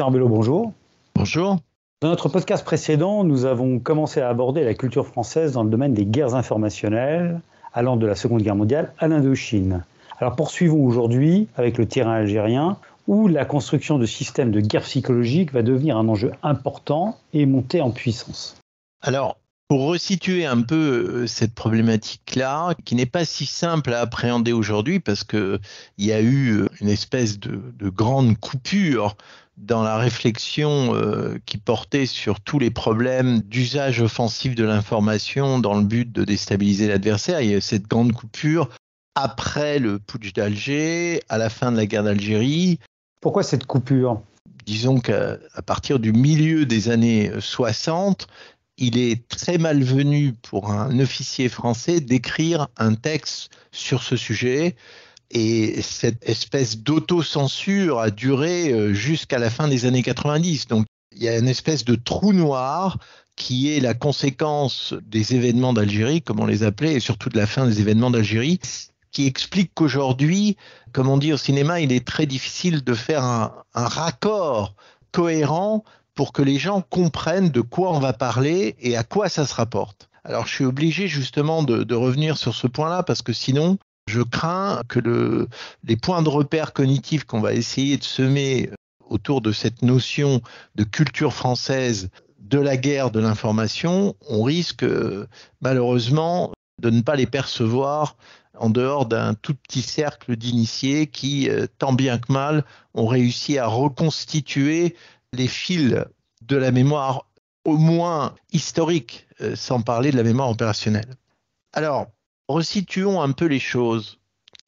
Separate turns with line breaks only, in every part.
Monsieur bonjour. Bonjour. Dans notre podcast précédent, nous avons commencé à aborder la culture française dans le domaine des guerres informationnelles, allant de la Seconde Guerre mondiale à l'Indochine. Alors poursuivons aujourd'hui avec le terrain algérien, où la construction de systèmes de guerre psychologique va devenir un enjeu important et monter en puissance.
Alors, pour resituer un peu euh, cette problématique-là, qui n'est pas si simple à appréhender aujourd'hui parce qu'il euh, y a eu euh, une espèce de, de grande coupure dans la réflexion euh, qui portait sur tous les problèmes d'usage offensif de l'information dans le but de déstabiliser l'adversaire. Il y a eu cette grande coupure après le putsch d'Alger, à la fin de la guerre d'Algérie. Pourquoi cette coupure Disons qu'à partir du milieu des années 60, il est très malvenu pour un officier français d'écrire un texte sur ce sujet. Et cette espèce d'autocensure a duré euh, jusqu'à la fin des années 90. Donc il y a une espèce de trou noir qui est la conséquence des événements d'Algérie, comme on les appelait, et surtout de la fin des événements d'Algérie, qui explique qu'aujourd'hui, comme on dit au cinéma, il est très difficile de faire un, raccord cohérent pour que les gens comprennent de quoi on va parler et à quoi ça se rapporte. Alors je suis obligé justement de, de revenir sur ce point-là parce que sinon je crains que le, les points de repère cognitifs qu'on va essayer de semer autour de cette notion de culture française de la guerre de l'information, on risque malheureusement de ne pas les percevoir en dehors d'un tout petit cercle d'initiés qui, euh, tant bien que mal, ont réussi à reconstituer les fils de la mémoire, au moins historique, euh, sans parler de la mémoire opérationnelle. Alors, Resituons un peu les choses.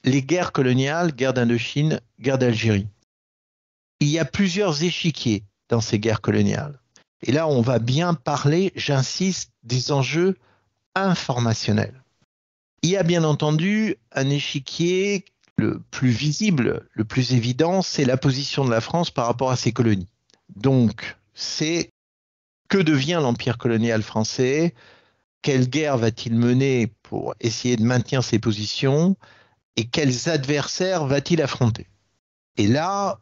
Les guerres coloniales, guerre d'Indochine, guerre d'Algérie. Il y a plusieurs échiquiers dans ces guerres coloniales. Et là, on va bien parler, j'insiste, des enjeux informationnels. Il y a bien entendu un échiquier le plus visible, le plus évident, c'est la position de la France par rapport à ses colonies. Donc, c'est que devient l'empire colonial français quelle guerre va-t-il mener pour essayer de maintenir ses positions et quels adversaires va-t-il affronter Et là,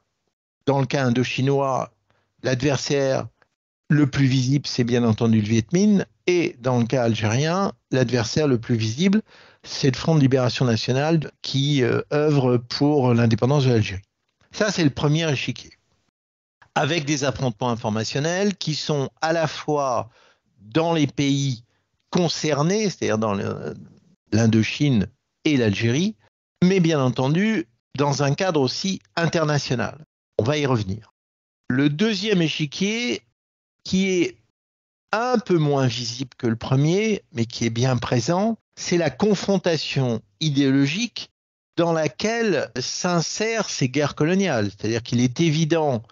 dans le cas indochinois, l'adversaire le plus visible, c'est bien entendu le Viet Minh, et dans le cas algérien, l'adversaire le plus visible, c'est le Front de libération nationale qui euh, œuvre pour l'indépendance de l'Algérie. Ça, c'est le premier échiquier, avec des affrontements informationnels qui sont à la fois dans les pays concernés, c'est-à-dire dans l'Indochine et l'Algérie, mais bien entendu dans un cadre aussi international. On va y revenir. Le deuxième échiquier, qui est un peu moins visible que le premier, mais qui est bien présent, c'est la confrontation idéologique dans laquelle s'insèrent ces guerres coloniales. C'est-à-dire qu'il est évident,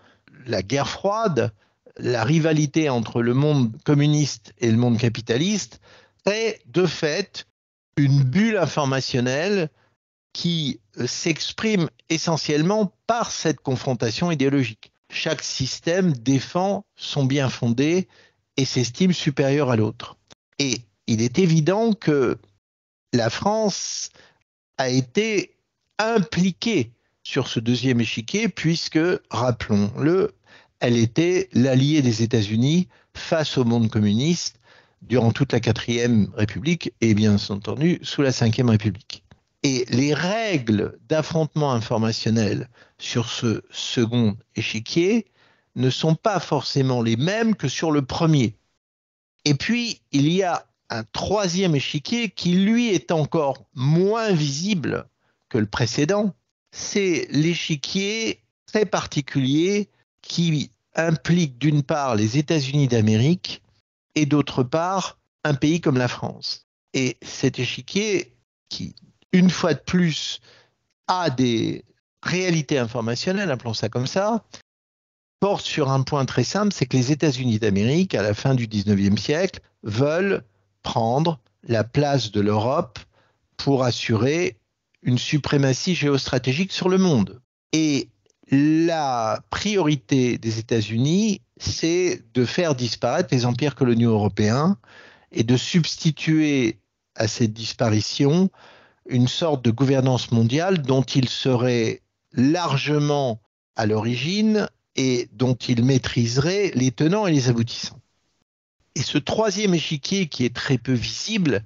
la guerre froide la rivalité entre le monde communiste et le monde capitaliste est de fait une bulle informationnelle qui euh, s'exprime essentiellement par cette confrontation idéologique. Chaque système défend son bien fondé et s'estime supérieur à l'autre. Et il est évident que la France a été impliquée sur ce deuxième échiquier puisque, rappelons-le, elle était l'alliée des États-Unis face au monde communiste durant toute la quatrième République et bien entendu sous la cinquième République. Et les règles d'affrontement informationnel sur ce second échiquier ne sont pas forcément les mêmes que sur le premier. Et puis, il y a un troisième échiquier qui, lui, est encore moins visible que le précédent. C'est l'échiquier très particulier qui implique d'une part les États-Unis d'Amérique et d'autre part un pays comme la France. Et cet échiquier qui, une fois de plus, a des réalités informationnelles, appelons ça comme ça, porte sur un point très simple, c'est que les États-Unis d'Amérique, à la fin du 19e siècle, veulent prendre la place de l'Europe pour assurer une suprématie géostratégique sur le monde. Et la priorité des États-Unis, c'est de faire disparaître les empires coloniaux européens et de substituer à cette disparition une sorte de gouvernance mondiale dont ils seraient largement à l'origine et dont ils maîtriseraient les tenants et les aboutissants. Et ce troisième échiquier qui est très peu visible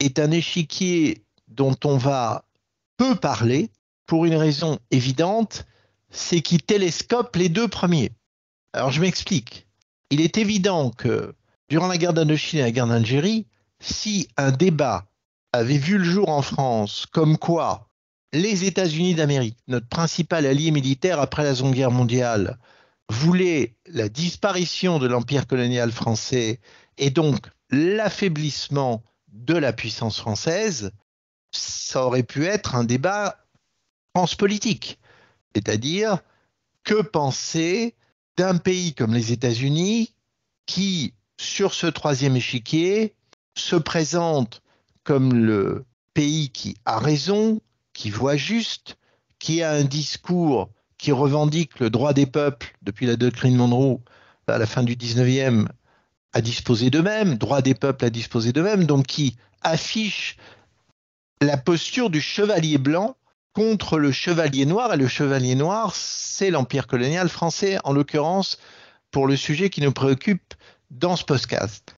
est un échiquier dont on va peu parler pour une raison évidente, c'est qui télescope les deux premiers. Alors je m'explique. Il est évident que durant la guerre d'Indochine et la guerre d'Algérie, si un débat avait vu le jour en France comme quoi les États-Unis d'Amérique, notre principal allié militaire après la Seconde Guerre mondiale, voulaient la disparition de l'empire colonial français et donc l'affaiblissement de la puissance française, ça aurait pu être un débat transpolitique. C'est-à-dire, que penser d'un pays comme les États-Unis qui, sur ce troisième échiquier, se présente comme le pays qui a raison, qui voit juste, qui a un discours qui revendique le droit des peuples depuis la doctrine Monroe à la fin du 19e à disposer d'eux-mêmes, droit des peuples à disposer d'eux-mêmes, donc qui affiche la posture du chevalier blanc contre le Chevalier Noir. Et le Chevalier Noir, c'est l'Empire colonial français, en l'occurrence, pour le sujet qui nous préoccupe dans ce podcast.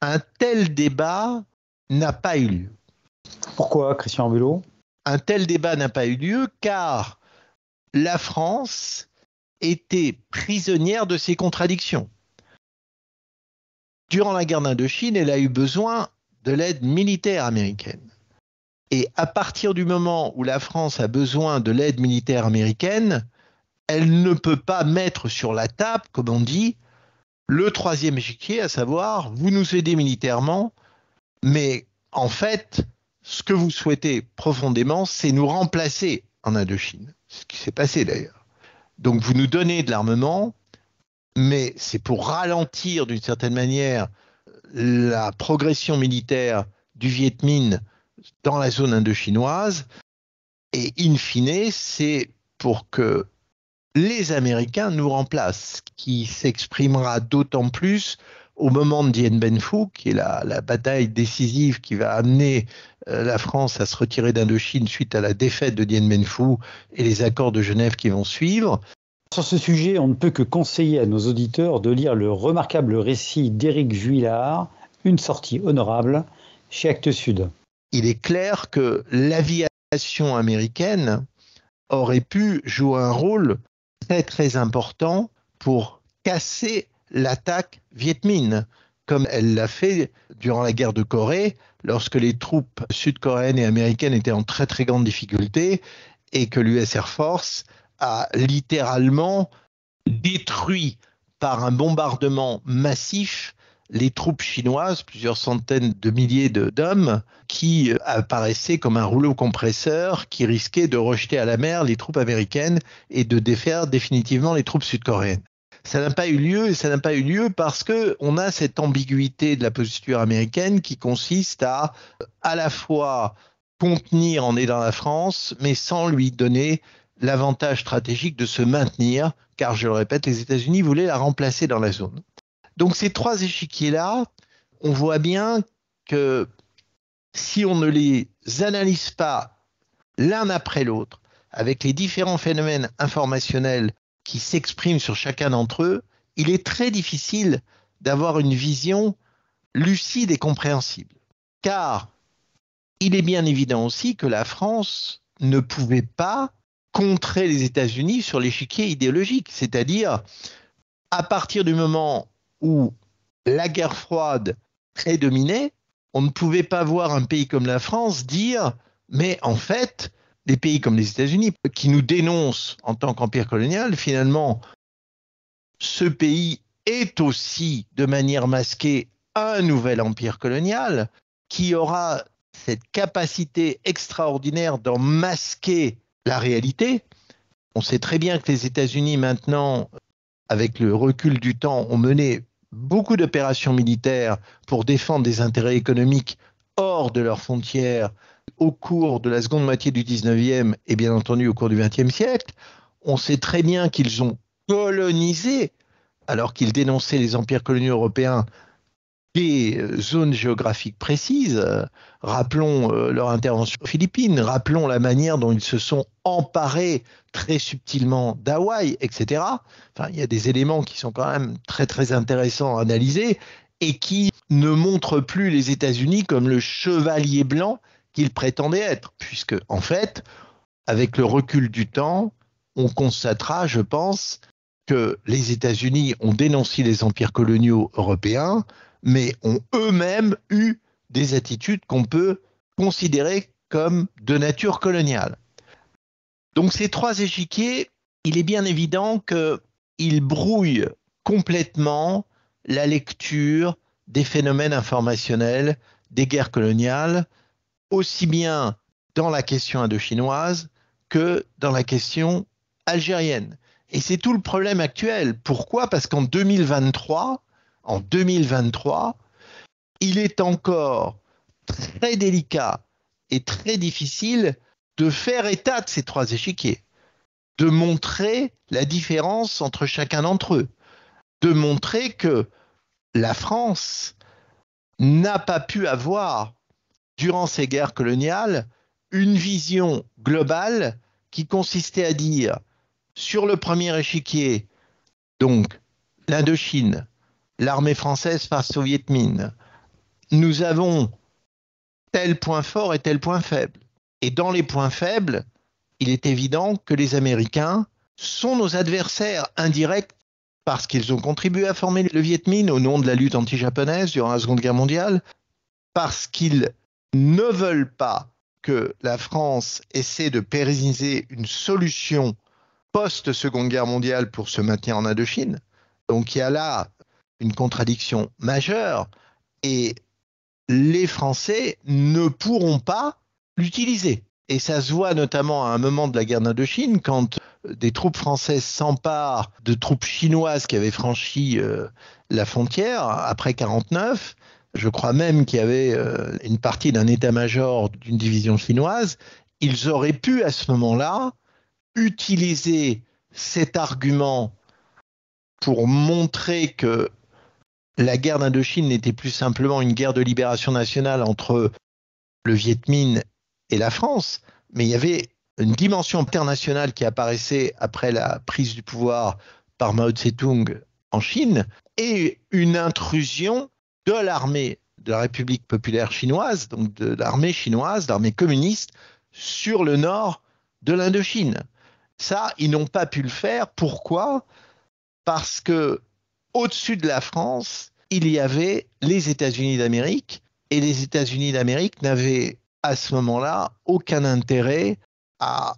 Un tel débat n'a pas eu lieu. Pourquoi, Christian Arbulot Un tel débat n'a pas eu lieu car la France était prisonnière de ses contradictions. Durant la guerre d'Indochine, elle a eu besoin de l'aide militaire américaine. Et à partir du moment où la France a besoin de l'aide militaire américaine, elle ne peut pas mettre sur la table, comme on dit, le troisième échiquier, à savoir, vous nous aidez militairement, mais en fait, ce que vous souhaitez profondément, c'est nous remplacer en Indochine, ce qui s'est passé d'ailleurs. Donc vous nous donnez de l'armement, mais c'est pour ralentir d'une certaine manière la progression militaire du Viet Minh dans la zone indochinoise. Et in fine, c'est pour que les Américains nous remplacent, ce qui s'exprimera d'autant plus au moment de Dien Bien Phu, qui est la, bataille décisive qui va amener euh, la France à se retirer d'Indochine suite à la défaite de Dien Bien Phu et les accords de Genève qui vont suivre. Sur ce sujet, on ne peut
que conseiller à nos auditeurs de lire le remarquable récit d'Éric Juillard, Une sortie
honorable, chez Actes Sud il est clair que l'aviation américaine aurait pu jouer un rôle très très important pour casser l'attaque vietmine, comme elle l'a fait durant la guerre de Corée, lorsque les troupes sud-coréennes et américaines étaient en très très grande difficulté et que l'US Air Force a littéralement détruit par un bombardement massif les troupes chinoises, plusieurs centaines de milliers d'hommes, qui euh, apparaissaient comme un rouleau compresseur qui risquait de rejeter à la mer les troupes américaines et de défaire définitivement les troupes sud-coréennes. Ça n'a pas eu lieu et ça n'a pas eu lieu parce que on a cette ambiguïté de la posture américaine qui consiste à euh, à la fois contenir en aidant la France, mais sans lui donner l'avantage stratégique de se maintenir, car je le répète, les États-Unis voulaient la remplacer dans la zone. Donc ces trois échiquiers-là, on voit bien que si on ne les analyse pas l'un après l'autre, avec les différents phénomènes informationnels qui s'expriment sur chacun d'entre eux, il est très difficile d'avoir une vision lucide et compréhensible. Car il est bien évident aussi que la France ne pouvait pas contrer les États-Unis sur l'échiquier idéologique, c'est-à-dire à partir du moment où la guerre froide prédominait, on ne pouvait pas voir un pays comme la France dire mais en fait, des pays comme les États-Unis, qui nous dénoncent en tant qu'empire colonial, finalement, ce pays est aussi, de manière masquée, un nouvel empire colonial qui aura cette capacité extraordinaire d'en masquer la réalité. On sait très bien que les États-Unis, maintenant, avec le recul du temps, ont mené beaucoup d'opérations militaires pour défendre des intérêts économiques hors de leurs frontières au cours de la seconde moitié du 19e et bien entendu au cours du 20e siècle. On sait très bien qu'ils ont colonisé, alors qu'ils dénonçaient les empires coloniaux européens, des euh, zones géographiques précises. Euh, rappelons euh, leur intervention aux Philippines, rappelons la manière dont ils se sont emparés très subtilement d'Hawaï, etc. Enfin, il y a des éléments qui sont quand même très très intéressants à analyser et qui ne montrent plus les États-Unis comme le chevalier blanc qu'ils prétendaient être, puisque en fait, avec le recul du temps, on constatera, je pense, que les États-Unis ont dénoncé les empires coloniaux européens, mais ont eux-mêmes eu des attitudes qu'on peut considérer comme de nature coloniale. Donc ces trois échiquiers, il est bien évident qu'ils brouillent complètement la lecture des phénomènes informationnels des guerres coloniales, aussi bien dans la question indochinoise que dans la question algérienne. Et c'est tout le problème actuel. Pourquoi Parce qu'en 2023, en 2023, il est encore très délicat et très difficile de faire état de ces trois échiquiers, de montrer la différence entre chacun d'entre eux, de montrer que la France n'a pas pu avoir, durant ces guerres coloniales, une vision globale qui consistait à dire sur le premier échiquier, donc l'Indochine, l'armée française face Viet Minh. Nous avons tel point fort et tel point faible. Et dans les points faibles, il est évident que les Américains sont nos adversaires indirects parce qu'ils ont contribué à former le Viet Minh au nom de la lutte anti-japonaise durant la Seconde Guerre mondiale, parce qu'ils ne veulent pas que la France essaie de pérenniser une solution post-Seconde Guerre mondiale pour se maintenir en Indochine. Donc il y a là une contradiction majeure et les Français ne pourront pas l'utiliser. Et ça se voit notamment à un moment de la guerre d'Indochine, quand euh, des troupes françaises s'emparent de troupes chinoises qui avaient franchi euh, la frontière après 49. Je crois même qu'il y avait euh, une partie d'un état-major d'une division chinoise. Ils auraient pu à ce moment-là utiliser cet argument pour montrer que la guerre d'Indochine n'était plus simplement une guerre de libération nationale entre le Viet Minh et la France, mais il y avait une dimension internationale qui apparaissait après la prise du pouvoir par Mao Tse-tung en Chine et une intrusion de l'armée de la République populaire chinoise, donc de l'armée chinoise, l'armée communiste, sur le nord de l'Indochine. Ça, ils n'ont pas pu le faire. Pourquoi Parce que au-dessus de la France, il y avait les États-Unis d'Amérique, et les États-Unis d'Amérique n'avaient à ce moment-là aucun intérêt à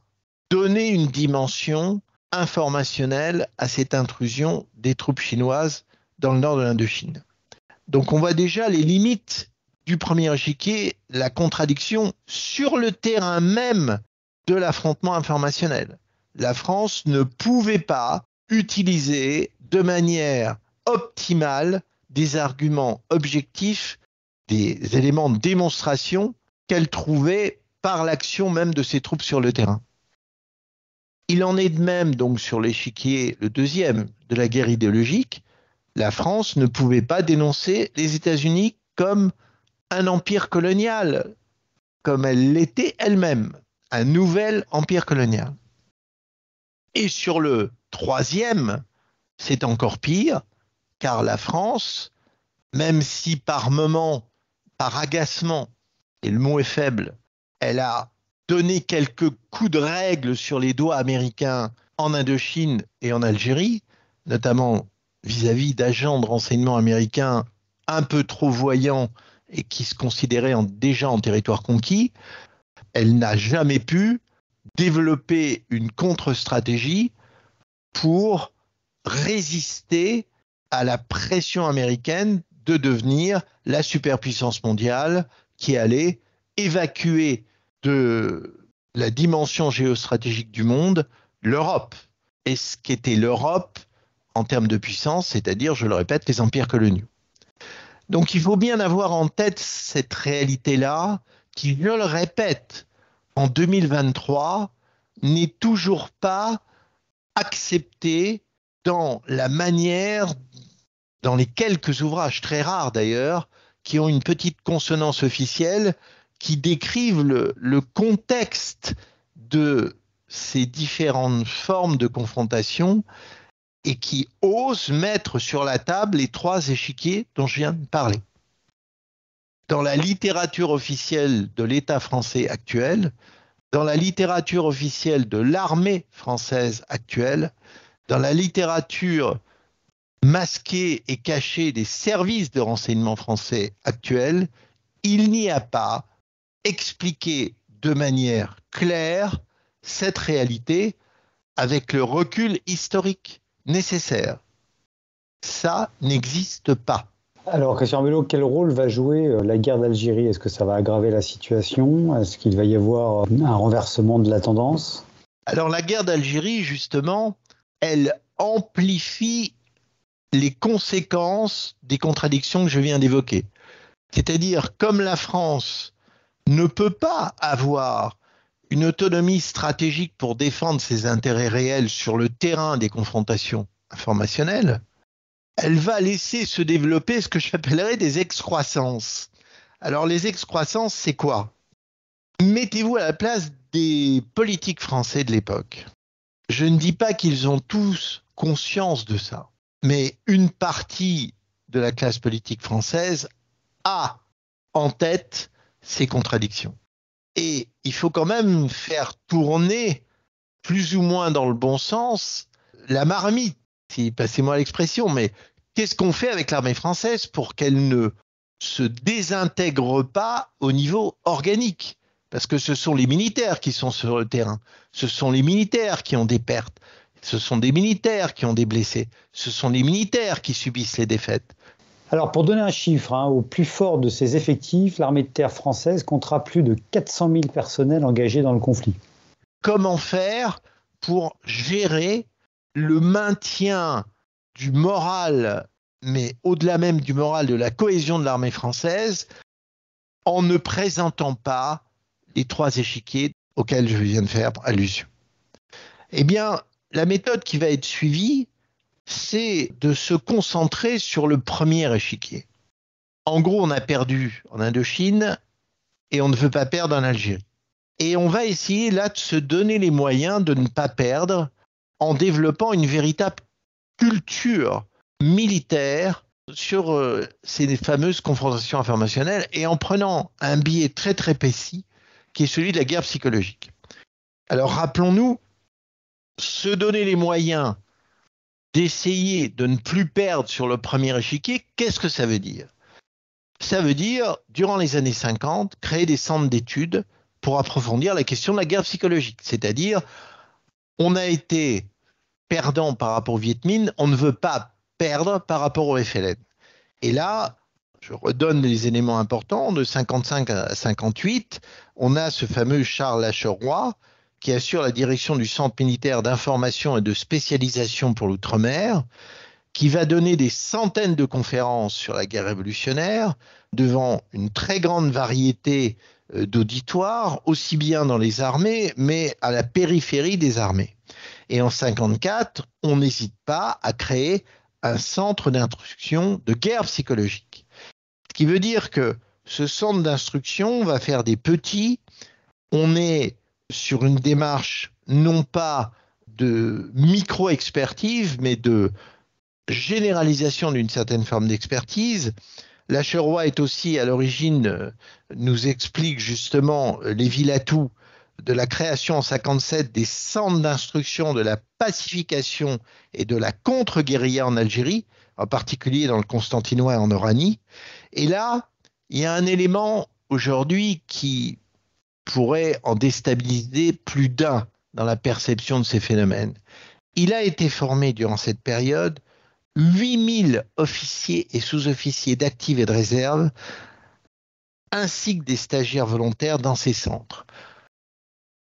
donner une dimension informationnelle à cette intrusion des troupes chinoises dans le nord de l'Indochine. Donc on voit déjà les limites du premier échiquier, la contradiction sur le terrain même de l'affrontement informationnel. La France ne pouvait pas utiliser de manière optimale des arguments objectifs, des éléments de démonstration qu'elle trouvait par l'action même de ses troupes sur le terrain. Il en est de même donc sur l'échiquier le deuxième de la guerre idéologique. La France ne pouvait pas dénoncer les États-Unis comme un empire colonial, comme elle l'était elle-même, un nouvel empire colonial. Et sur le troisième, c'est encore pire, car la France, même si par moment, par agacement, et le mot est faible, elle a donné quelques coups de règle sur les doigts américains en Indochine et en Algérie, notamment vis-à-vis d'agents de renseignement américains un peu trop voyants et qui se considéraient déjà en territoire conquis, elle n'a jamais pu développer une contre-stratégie pour résister à la pression américaine de devenir la superpuissance mondiale qui allait évacuer de la dimension géostratégique du monde l'Europe et ce qu'était l'Europe en termes de puissance, c'est-à-dire, je le répète, les empires coloniaux. Donc il faut bien avoir en tête cette réalité-là qui, je le répète, en 2023, n'est toujours pas acceptée dans la manière dans les quelques ouvrages très rares d'ailleurs qui ont une petite consonance officielle qui décrivent le, contexte de ces différentes formes de confrontation et qui osent mettre sur la table les trois échiquiers dont je viens de parler. Dans la littérature officielle de l'État français actuel, dans la littérature officielle de l'armée française actuelle, dans la littérature masquer et cacher des services de renseignement français actuels, il n'y a pas expliqué de manière claire cette réalité avec le recul historique nécessaire. Ça n'existe pas.
Alors, Christian Belot, quel rôle va jouer euh, la guerre d'Algérie Est-ce que ça va aggraver la situation Est-ce qu'il va y avoir euh, un renversement de la
tendance Alors, la guerre d'Algérie, justement, elle amplifie les conséquences des contradictions que je viens d'évoquer. C'est-à-dire, comme la France ne peut pas avoir une autonomie stratégique pour défendre ses intérêts réels sur le terrain des confrontations informationnelles, elle va laisser se développer ce que j'appellerais des excroissances. Alors les excroissances, c'est quoi Mettez-vous à la place des politiques français de l'époque. Je ne dis pas qu'ils ont tous conscience de ça mais une partie de la classe politique française a en tête ces contradictions. Et il faut quand même faire tourner plus ou moins dans le bon sens la marmite, si passez-moi l'expression, mais qu'est-ce qu'on fait avec l'armée française pour qu'elle ne se désintègre pas au niveau organique Parce que ce sont les militaires qui sont sur le terrain, ce sont les militaires qui ont des pertes, ce sont des militaires qui ont des blessés. Ce sont les militaires qui subissent les défaites. Alors, pour donner un chiffre, hein, au plus fort de ces
effectifs, l'armée de terre française comptera plus de 400 000 personnels engagés dans le conflit.
Comment faire pour gérer le maintien du moral, mais au-delà même du moral de la cohésion de l'armée française, en ne présentant pas les trois échiquiers auxquels je viens de faire allusion Eh bien, la méthode qui va être suivie, c'est de se concentrer sur le premier échiquier. En gros, on a perdu en Indochine et on ne veut pas perdre en Algérie. Et on va essayer là de se donner les moyens de ne pas perdre en développant une véritable culture militaire sur euh, ces fameuses confrontations informationnelles et en prenant un biais très très précis qui est celui de la guerre psychologique. Alors rappelons-nous se donner les moyens d'essayer de ne plus perdre sur le premier échiquier, qu'est-ce que ça veut dire Ça veut dire, durant les années 50, créer des centres d'études pour approfondir la question de la guerre psychologique. C'est-à-dire, on a été perdant par rapport au Viet Minh, on ne veut pas perdre par rapport au FLN. Et là, je redonne les éléments importants, de 55 à 58, on a ce fameux Charles Lacheroy qui assure la direction du Centre militaire d'information et de spécialisation pour l'outre-mer, qui va donner des centaines de conférences sur la guerre révolutionnaire devant une très grande variété euh, d'auditoires, aussi bien dans les armées, mais à la périphérie des armées. Et en 54, on n'hésite pas à créer un centre d'instruction de guerre psychologique. Ce qui veut dire que ce centre d'instruction va faire des petits. On est sur une démarche non pas de micro-expertise, mais de généralisation d'une certaine forme d'expertise. Lacheroy est aussi à l'origine, euh, nous explique justement euh, les villes de la création en 57 des centres d'instruction de la pacification et de la contre-guérilla en Algérie, en particulier dans le Constantinois et en Oranie. Et là, il y a un élément aujourd'hui qui pourrait en déstabiliser plus d'un dans la perception de ces phénomènes. Il a été formé durant cette période 8000 officiers et sous-officiers d'actifs et de réserve, ainsi que des stagiaires volontaires dans ces centres.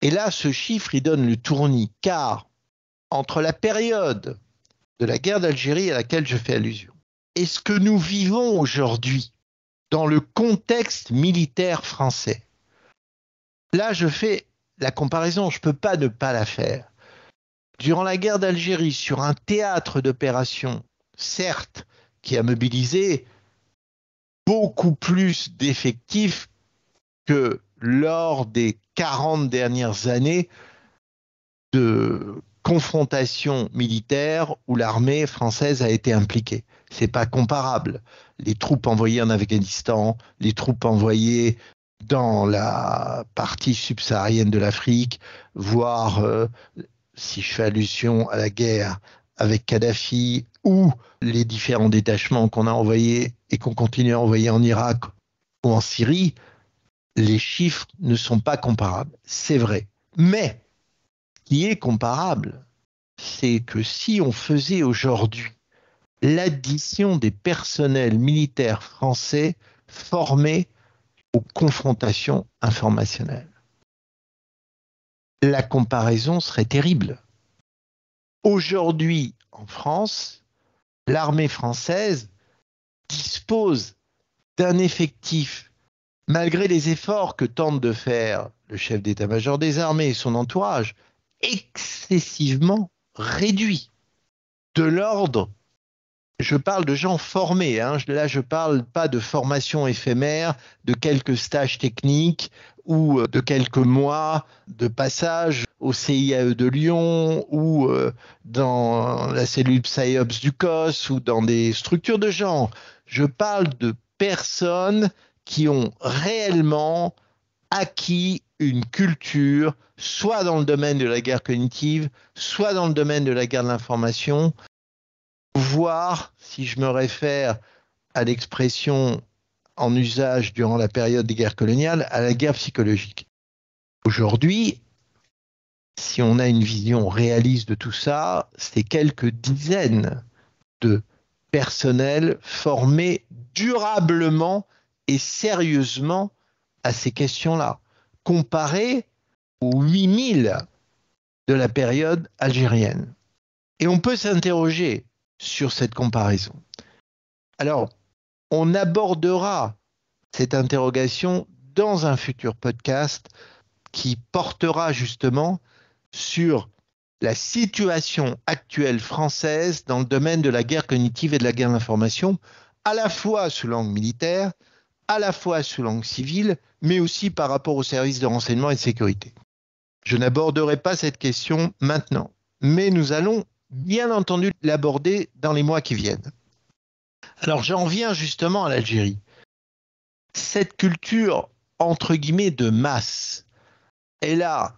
Et là, ce chiffre, il donne le tournis, car entre la période de la guerre d'Algérie à laquelle je fais allusion et ce que nous vivons aujourd'hui dans le contexte militaire français, Là, je fais la comparaison, je ne peux pas ne pas la faire. Durant la guerre d'Algérie, sur un théâtre d'opération, certes, qui a mobilisé beaucoup plus d'effectifs que lors des 40 dernières années de confrontation militaire où l'armée française a été impliquée. C'est pas comparable. Les troupes envoyées en Afghanistan, les troupes envoyées dans la partie subsaharienne de l'Afrique, voire, euh, si je fais allusion à la guerre avec Kadhafi, ou les différents détachements qu'on a envoyés et qu'on continue à envoyer en Irak ou en Syrie, les chiffres ne sont pas comparables. C'est vrai. Mais ce qui est comparable, c'est que si on faisait aujourd'hui l'addition des personnels militaires français formés Confrontation confrontations informationnelles. La comparaison serait terrible. Aujourd'hui, en France, l'armée française dispose d'un effectif, malgré les efforts que tente de faire le chef d'état-major des armées et son entourage, excessivement réduit, de l'ordre je parle de gens formés. Hein. Là, je parle pas de formation éphémère, de quelques stages techniques ou euh, de quelques mois de passage au CIAE de Lyon ou euh, dans la cellule PsyOps du COS ou dans des structures de genre. Je parle de personnes qui ont réellement acquis une culture, soit dans le domaine de la guerre cognitive, soit dans le domaine de la guerre de l'information, voir, si je me réfère à l'expression en usage durant la période des guerres coloniales, à la guerre psychologique. Aujourd'hui, si on a une vision réaliste de tout ça, c'est quelques dizaines de personnels formés durablement et sérieusement à ces questions-là, comparé aux 8000 de la période algérienne. Et on peut s'interroger sur cette comparaison. Alors, on abordera cette interrogation dans un futur podcast qui portera justement sur la situation actuelle française dans le domaine de la guerre cognitive et de la guerre d'information, à la fois sous langue militaire, à la fois sous langue civile, mais aussi par rapport aux services de renseignement et de sécurité. Je n'aborderai pas cette question maintenant, mais nous allons bien entendu l'aborder dans les mois qui viennent. Alors j'en viens justement à l'Algérie. Cette culture, entre guillemets, de masse, elle a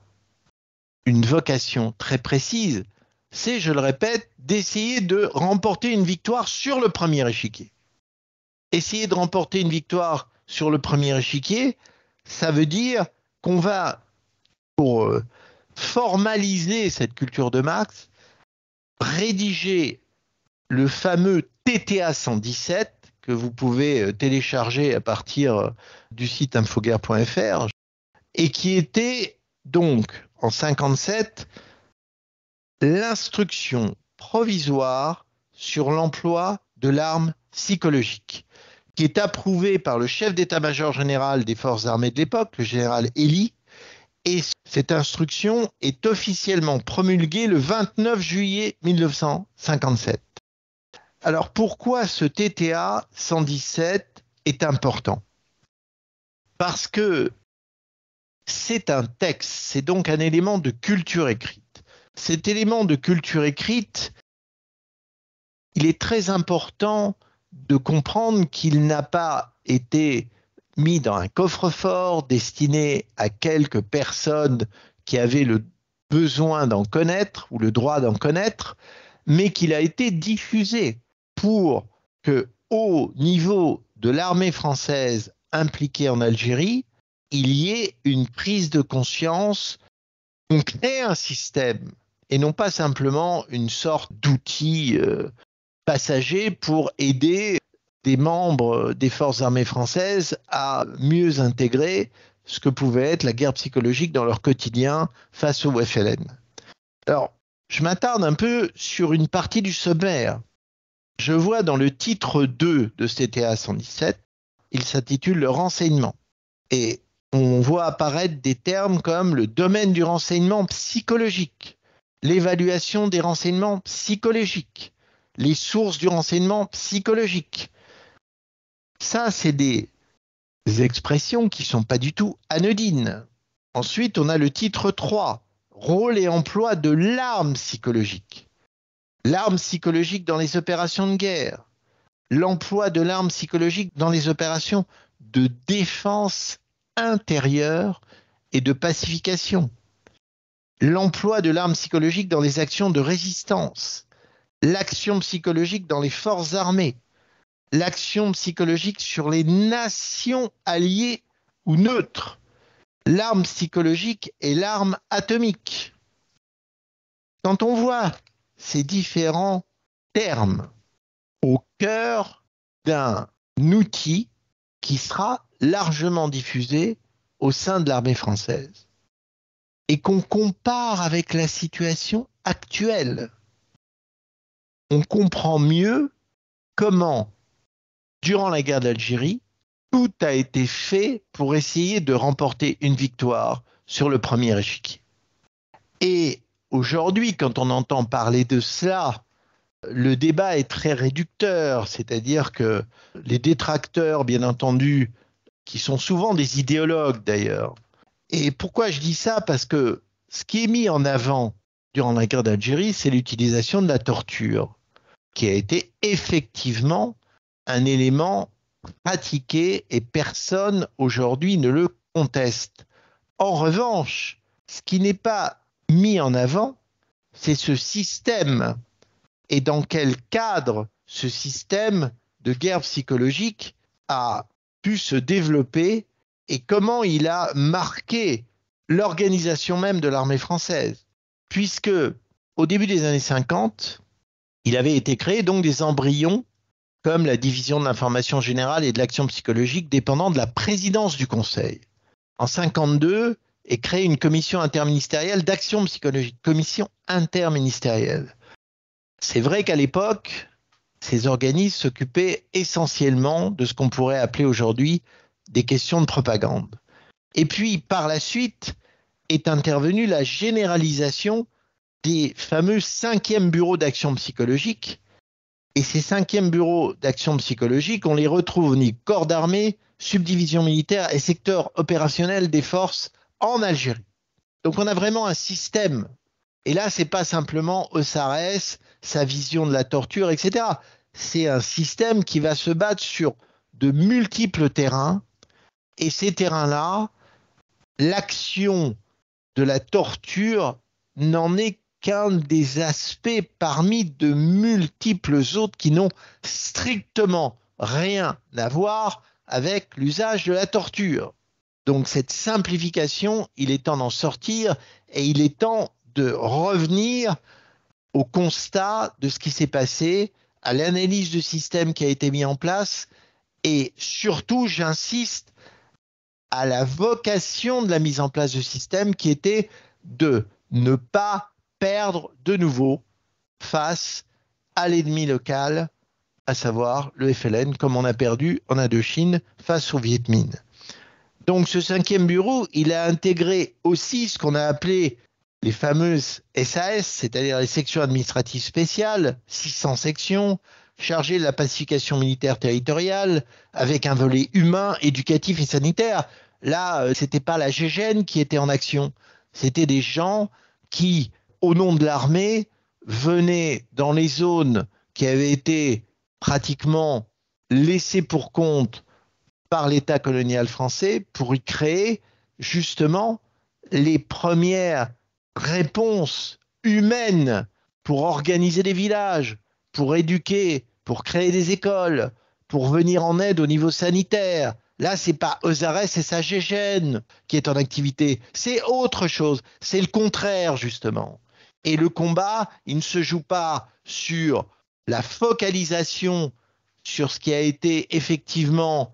une vocation très précise, c'est, je le répète, d'essayer de remporter une victoire sur le premier échiquier. Essayer de remporter une victoire sur le premier échiquier, ça veut dire qu'on va, pour euh, formaliser cette culture de masse, rédiger le fameux TTA 117 que vous pouvez euh, télécharger à partir euh, du site infoguerre.fr et qui était donc en 57 l'instruction provisoire sur l'emploi de l'arme psychologique qui est approuvée par le chef d'état-major général des forces armées de l'époque, le général Elie, et cette instruction est officiellement promulguée le 29 juillet 1957. Alors pourquoi ce TTA 117 est important Parce que c'est un texte, c'est donc un élément de culture écrite. Cet élément de culture écrite, il est très important de comprendre qu'il n'a pas été mis dans un coffre-fort destiné à quelques personnes qui avaient le besoin d'en connaître ou le droit d'en connaître, mais qu'il a été diffusé pour que, au niveau de l'armée française impliquée en Algérie, il y ait une prise de conscience. qu'on crée un système et non pas simplement une sorte d'outil euh, passager pour aider des membres des forces armées françaises à mieux intégrer ce que pouvait être la guerre psychologique dans leur quotidien face au FLN. Alors, je m'attarde un peu sur une partie du sommaire. Je vois dans le titre 2 de CTA 117, il s'intitule Le renseignement. Et on voit apparaître des termes comme le domaine du renseignement psychologique, l'évaluation des renseignements psychologiques, les sources du renseignement psychologique, ça, c'est des expressions qui sont pas du tout anodines. Ensuite, on a le titre 3, rôle et emploi de l'arme psychologique. L'arme psychologique dans les opérations de guerre. L'emploi de l'arme psychologique dans les opérations de défense intérieure et de pacification. L'emploi de l'arme psychologique dans les actions de résistance. L'action psychologique dans les forces armées l'action psychologique sur les nations alliées ou neutres. L'arme psychologique et l'arme atomique. Quand on voit ces différents termes au cœur d'un outil qui sera largement diffusé au sein de l'armée française et qu'on compare avec la situation actuelle, on comprend mieux comment durant la guerre d'Algérie, tout a été fait pour essayer de remporter une victoire sur le premier échiquier. Et aujourd'hui, quand on entend parler de cela, le débat est très réducteur, c'est-à-dire que les détracteurs, bien entendu, qui sont souvent des idéologues d'ailleurs. Et pourquoi je dis ça Parce que ce qui est mis en avant durant la guerre d'Algérie, c'est l'utilisation de la torture, qui a été effectivement un élément pratiqué et personne aujourd'hui ne le conteste. En revanche, ce qui n'est pas mis en avant, c'est ce système et dans quel cadre ce système de guerre psychologique a pu se développer et comment il a marqué l'organisation même de l'armée française. Puisque au début des années 50, il avait été créé donc des embryons comme la division de l'information générale et de l'action psychologique dépendant de la présidence du Conseil. En 52 est créée une commission interministérielle d'action psychologique, commission interministérielle. C'est vrai qu'à l'époque, ces organismes s'occupaient essentiellement de ce qu'on pourrait appeler aujourd'hui des questions de propagande. Et puis, par la suite, est intervenue la généralisation des fameux cinquièmes bureaux d'action psychologique, et ces cinquièmes bureaux d'action psychologique, on les retrouve ni corps d'armée, subdivision militaire et secteur opérationnel des forces en Algérie. Donc on a vraiment un système. Et là, c'est pas simplement Osarès, sa vision de la torture, etc. C'est un système qui va se battre sur de multiples terrains. Et ces terrains-là, l'action de la torture n'en est qu'un des aspects parmi de multiples autres qui n'ont strictement rien à voir avec l'usage de la torture. Donc cette simplification, il est temps d'en sortir et il est temps de revenir au constat de ce qui s'est passé, à l'analyse du système qui a été mis en place et surtout, j'insiste, à la vocation de la mise en place du système qui était de ne pas perdre de nouveau face à l'ennemi local, à savoir le FLN, comme on a perdu en Indochine face au Viet Minh. Donc ce cinquième bureau, il a intégré aussi ce qu'on a appelé les fameuses SAS, c'est-à-dire les sections administratives spéciales, 600 sections, chargées de la pacification militaire territoriale, avec un volet humain, éducatif et sanitaire. Là, euh, ce n'était pas la GGN qui était en action, c'était des gens qui au nom de l'armée, venaient dans les zones qui avaient été pratiquement laissées pour compte par l'État colonial français pour y créer justement les premières réponses humaines pour organiser des villages, pour éduquer, pour créer des écoles, pour venir en aide au niveau sanitaire. Là, c'est pas Osare, et sa Gégène qui est en activité, c'est autre chose, c'est le contraire justement. Et le combat, il ne se joue pas sur la focalisation sur ce qui a été effectivement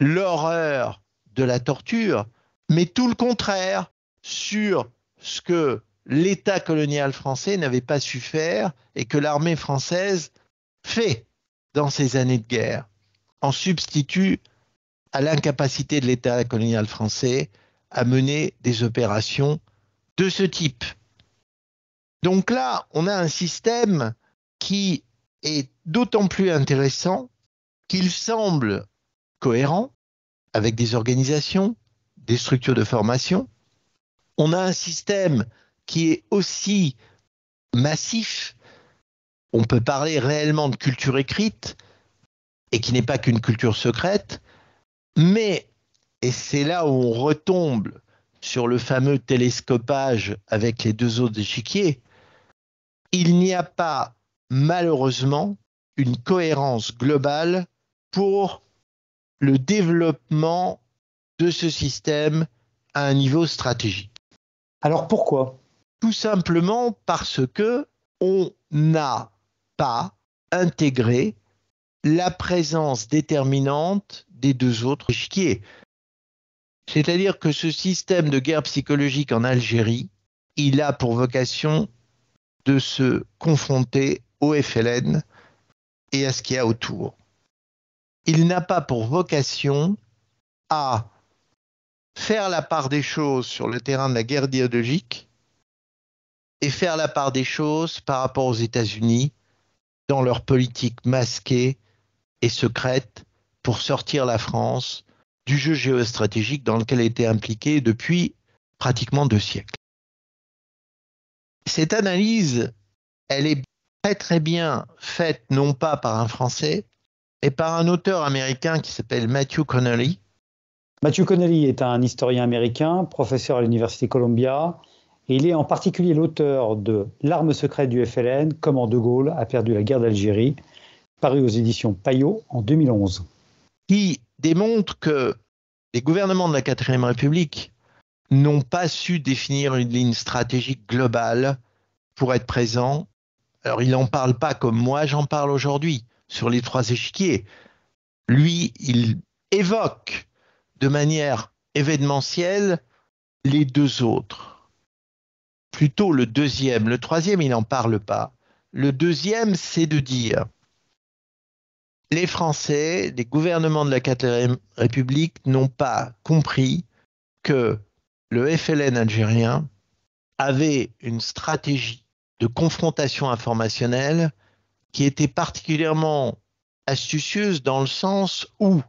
l'horreur de la torture, mais tout le contraire, sur ce que l'État colonial français n'avait pas su faire et que l'armée française fait dans ces années de guerre, en substitut à l'incapacité de l'État colonial français à mener des opérations de ce type. Donc là, on a un système qui est d'autant plus intéressant qu'il semble cohérent avec des organisations, des structures de formation. On a un système qui est aussi massif. On peut parler réellement de culture écrite et qui n'est pas qu'une culture secrète. Mais, et c'est là où on retombe sur le fameux télescopage avec les deux autres échiquiers, il n'y a pas malheureusement une cohérence globale pour le développement de ce système à un niveau stratégique. Alors pourquoi Tout simplement parce que on n'a pas intégré la présence déterminante des deux autres chiquiers. C'est-à-dire que ce système de guerre psychologique en Algérie, il a pour vocation de se confronter au FLN et à ce qu'il y a autour. Il n'a pas pour vocation à faire la part des choses sur le terrain de la guerre idéologique et faire la part des choses par rapport aux États-Unis dans leur politique masquée et secrète pour sortir la France du jeu géostratégique dans lequel elle était impliquée depuis pratiquement deux siècles cette analyse, elle est très très bien faite non pas par un Français, mais par un auteur américain qui s'appelle Matthew Connolly. Matthew
Connolly est un historien américain, professeur à l'Université Columbia, et il est en particulier l'auteur de L'arme secrète du FLN, comment De Gaulle a perdu la guerre d'Algérie,
paru aux éditions Payot en 2011. Qui démontre que les gouvernements de la Quatrième République n'ont pas su définir une ligne stratégique globale pour être présents. Alors, il n'en parle pas comme moi, j'en parle aujourd'hui sur les trois échiquiers. Lui, il évoque de manière événementielle les deux autres. Plutôt le deuxième. Le troisième, il n'en parle pas. Le deuxième, c'est de dire les Français, les gouvernements de la 4 République n'ont pas compris que le FLN algérien avait une stratégie de confrontation informationnelle qui était particulièrement astucieuse dans le sens où,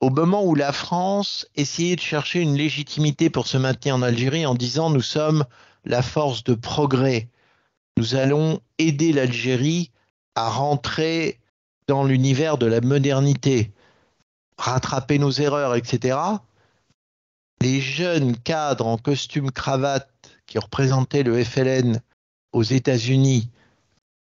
au moment où la France essayait de chercher une légitimité pour se maintenir en Algérie en disant nous sommes la force de progrès, nous allons aider l'Algérie à rentrer dans l'univers de la modernité, rattraper nos erreurs, etc les jeunes cadres en costume cravate qui représentaient le FLN aux États-Unis,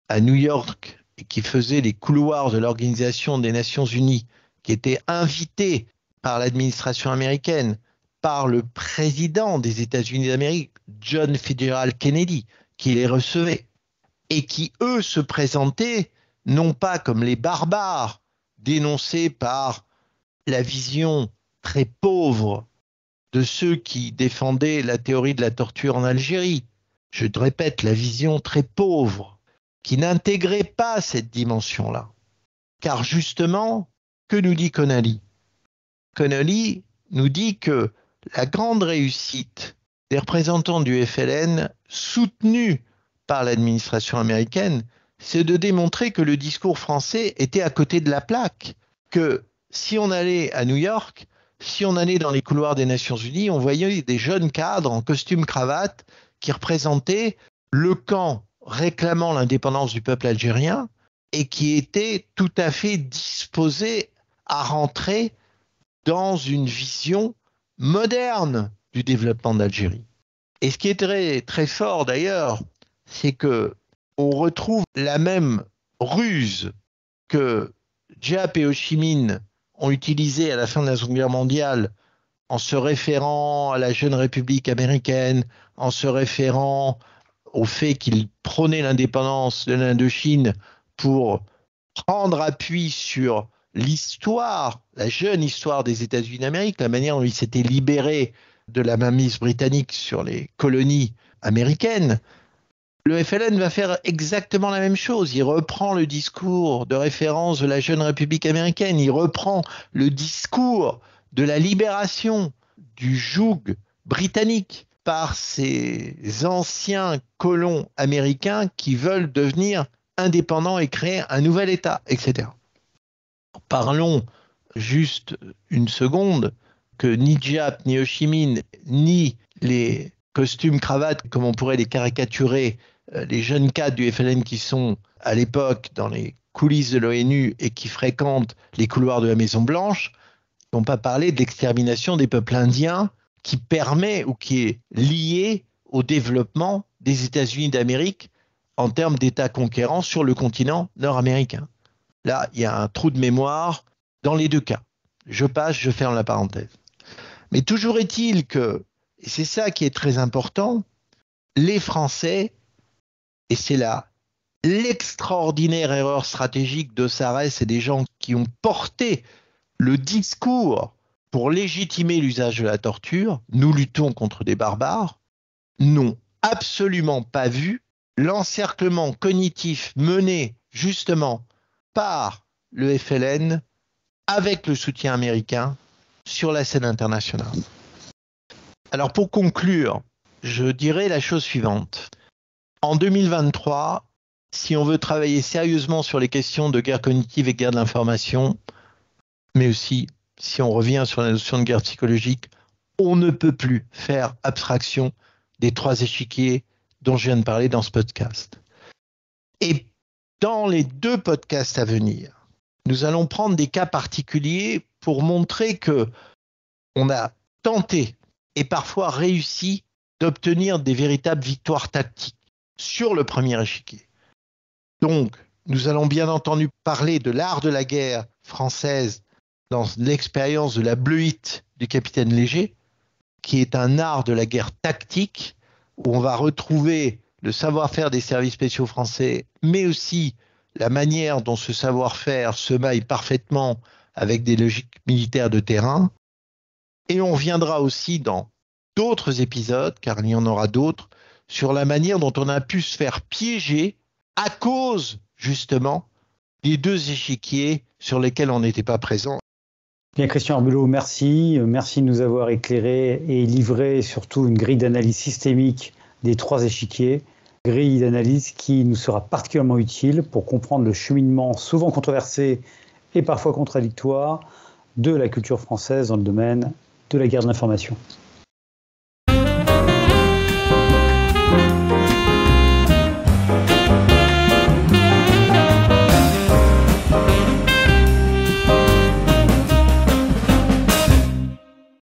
à New York, et qui faisaient les couloirs de l'Organisation des Nations Unies, qui étaient invités par l'administration américaine, par le président des États-Unis d'Amérique, John Fitzgerald Kennedy, qui les recevait, et qui, eux, se présentaient non pas comme les barbares dénoncés par la vision très pauvre de ceux qui défendaient la théorie de la torture en Algérie. Je répète, la vision très pauvre, qui n'intégrait pas cette dimension-là. Car justement, que nous dit Connolly Connolly nous dit que la grande réussite des représentants du FLN soutenus par l'administration américaine, c'est de démontrer que le discours français était à côté de la plaque, que si on allait à New York, si on allait dans les couloirs des Nations Unies, on voyait des jeunes cadres en costume cravate qui représentaient le camp réclamant l'indépendance du peuple algérien et qui étaient tout à fait disposés à rentrer dans une vision moderne du développement d'Algérie. Et ce qui est très, très fort d'ailleurs, c'est que on retrouve la même ruse que Diap et oshimine ont utilisé à la fin de la Seconde Guerre mondiale, en se référant à la jeune République américaine, en se référant au fait qu'ils prônaient l'indépendance de l'Indochine pour prendre appui sur l'histoire, la jeune histoire des États-Unis d'Amérique, la manière dont ils s'étaient libérés de la mainmise britannique sur les colonies américaines, le FLN va faire exactement la même chose. Il reprend le discours de référence de la jeune République américaine. Il reprend le discours de la libération du joug britannique par ces anciens colons américains qui veulent devenir indépendants et créer un nouvel État, etc. Parlons juste une seconde que ni Jap, ni Ho ni les costumes cravates, comme on pourrait les caricaturer, euh, les jeunes cadres du FLN qui sont à l'époque dans les coulisses de l'ONU et qui fréquentent les couloirs de la Maison Blanche n'ont pas parlé de l'extermination des peuples indiens qui permet ou qui est lié au développement des États-Unis d'Amérique en termes d'État conquérants sur le continent nord-américain. Là, il y a un trou de mémoire dans les deux cas. Je passe, je ferme la parenthèse. Mais toujours est-il que, et c'est ça qui est très important, les Français et c'est là l'extraordinaire erreur stratégique de Sarès et des gens qui ont porté le discours pour légitimer l'usage de la torture. Nous luttons contre des barbares. N'ont absolument pas vu l'encerclement cognitif mené justement par le FLN avec le soutien américain sur la scène internationale. Alors pour conclure, je dirais la chose suivante en 2023, si on veut travailler sérieusement sur les questions de guerre cognitive et guerre de l'information, mais aussi si on revient sur la notion de guerre psychologique, on ne peut plus faire abstraction des trois échiquiers dont je viens de parler dans ce podcast. Et dans les deux podcasts à venir, nous allons prendre des cas particuliers pour montrer que on a tenté et parfois réussi d'obtenir des véritables victoires tactiques sur le premier échiquier. Donc, nous allons bien entendu parler de l'art de la guerre française dans l'expérience de la bleuite du capitaine Léger, qui est un art de la guerre tactique, où on va retrouver le savoir-faire des services spéciaux français, mais aussi la manière dont ce savoir-faire se maille parfaitement avec des logiques militaires de terrain. Et on viendra aussi dans d'autres épisodes, car il y en aura d'autres, sur la manière dont on a pu se faire piéger à cause justement des deux échiquiers sur lesquels on n'était pas présent. Bien, Christian Arbelot, merci. Merci de nous avoir
éclairé et livré surtout une grille d'analyse systémique des trois échiquiers. Grille d'analyse qui nous sera particulièrement utile pour comprendre le cheminement souvent controversé et parfois contradictoire de la culture française dans le domaine de la guerre de l'information.